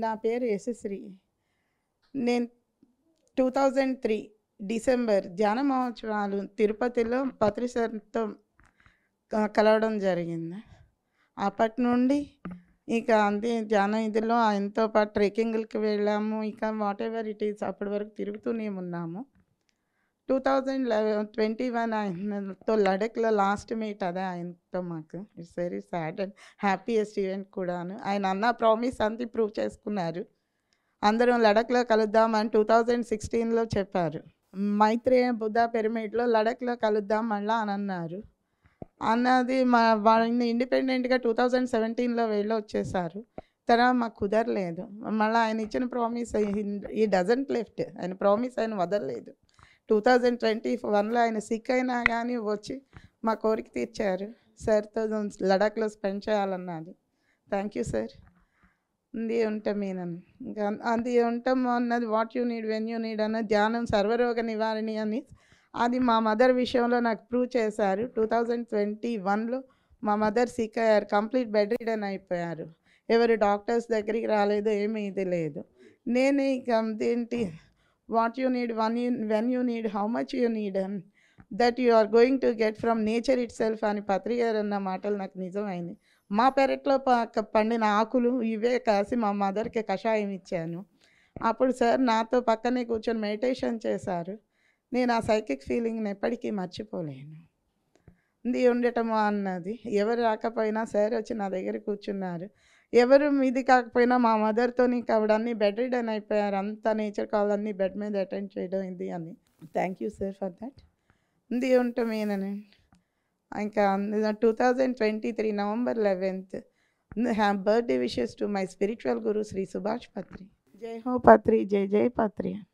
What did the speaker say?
నా పేరు యశశ్రీ నేను టూ థౌజండ్ త్రీ డిసెంబర్ జాన మహోత్సవాలు తిరుపతిలో పత్రిసర్తో కలవడం జరిగింది అప్పటి నుండి ఇక అంతే జాన ఇదిలో ఆయనతో పాటు ట్రెక్కింగ్లకి వెళ్ళాము ఇక వాట్ ఎవర్ ఇట్ ఈస్ అప్పటి వరకు తిరుగుతూనే ఉన్నాము two thousand eleven twenty one ఆయనతో లడఖ్లో లాస్ట్ మీట్ అదే ఆయనతో మాకు it's very sad and happiest event కూడాను ఆయన అన్న ప్రామిస్ అంతా ప్రూవ్ చేసుకున్నారు అందరం లడఖ్లో అని టూ థౌజండ్ సిక్స్టీన్లో చెప్పారు మైత్రేయ బుద్ధ పిరమిడ్లో లడఖ్లో కలుద్దాం మళ్ళా అని అన్నారు అన్నది మా వాళ్ళని ఇండిపెండెంట్గా టూ థౌజండ్ సెవెంటీన్లో వెళ్ళి వచ్చేసారు తర్వాత మాకు కుదరలేదు మళ్ళీ ఆయన ఇచ్చిన ప్రామిస్ ఈ డజంట్ లెఫ్ట్ ఆయన ప్రామిస్ ఆయన వదలలేదు టూ థౌజండ్ ట్వంటీ వన్లో ఆయన సిక్ అయినా కానీ వచ్చి మా కోరిక తీర్చారు సార్తో లడాఖ్లో స్పెండ్ చేయాలన్నది థ్యాంక్ యూ సార్ అంది ఉంటాం మీనని ఇంకా అది ఉంటాం అన్నది what you need when you need అన్నది ధ్యానం సర్వరోగ నివారణి అని అది మా మదర్ విషయంలో నాకు ప్రూవ్ చేశారు టూ థౌజండ్ ట్వంటీ వన్లో మా మదర్ సిక్ అయ్యారు కంప్లీట్ బెడ్ రిడన్ అయిపోయారు ఎవరు డాక్టర్స్ దగ్గరికి రాలేదు ఏమీ ఇది లేదు నేను ఇంకా ఏంటి you need one when when you need how much you need and that you are going to get from nature itself అని పత్రి గారు అన్న మాటలు నాకు నిజమైంది మా పెరట్లో పండిన ఆకులు ఇవే కాసి మా మదర్కి కషాయం ఇచ్చాను అప్పుడు సార్ నాతో పక్కనే కూర్చొని మెడిటేషన్ చేశారు నేను ఆ సైకిక్ ఫీలింగ్ని ఎప్పటికీ మర్చిపోలేను ఇది ఉండటమా అన్నది ఎవరు రాకపోయినా సార్ వచ్చి నా దగ్గర కూర్చున్నారు ఎవరు ఇది కాకపోినా మా మదర్ తోని కబడన్నీ బెడ్ రెన్ అయిపోయారంతా నేచర్ కాల్ అన్ని బెడ్ మీద అటెండ్ చేయడంది అని థాంక్యూ సో ఫర్ దట్ ఉంది ఉంటమేనని ఇంకా 2023 నవంబర్ 11th హ birthday wishes to my spiritual guru Shri Subhash Patri జై హో పాత్రి జై జై పాత్రి